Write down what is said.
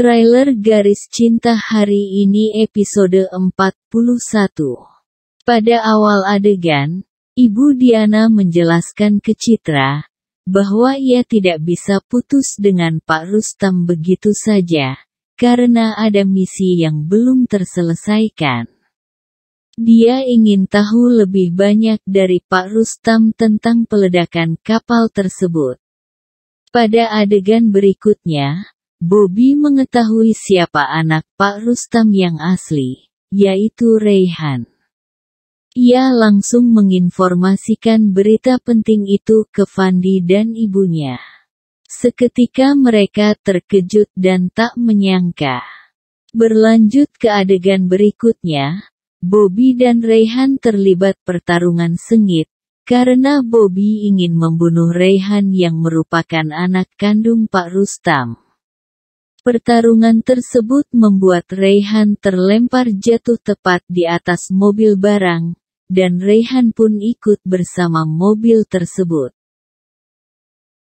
Trailer Garis Cinta hari ini episode 41. Pada awal adegan, Ibu Diana menjelaskan ke Citra bahwa ia tidak bisa putus dengan Pak Rustam begitu saja karena ada misi yang belum terselesaikan. Dia ingin tahu lebih banyak dari Pak Rustam tentang peledakan kapal tersebut. Pada adegan berikutnya, Bobby mengetahui siapa anak Pak Rustam yang asli, yaitu Rehan. Ia langsung menginformasikan berita penting itu ke Fandi dan ibunya. Seketika mereka terkejut dan tak menyangka. Berlanjut ke adegan berikutnya, Bobby dan Rehan terlibat pertarungan sengit, karena Bobby ingin membunuh Rehan yang merupakan anak kandung Pak Rustam. Pertarungan tersebut membuat Rehan terlempar jatuh tepat di atas mobil barang, dan Rehan pun ikut bersama mobil tersebut.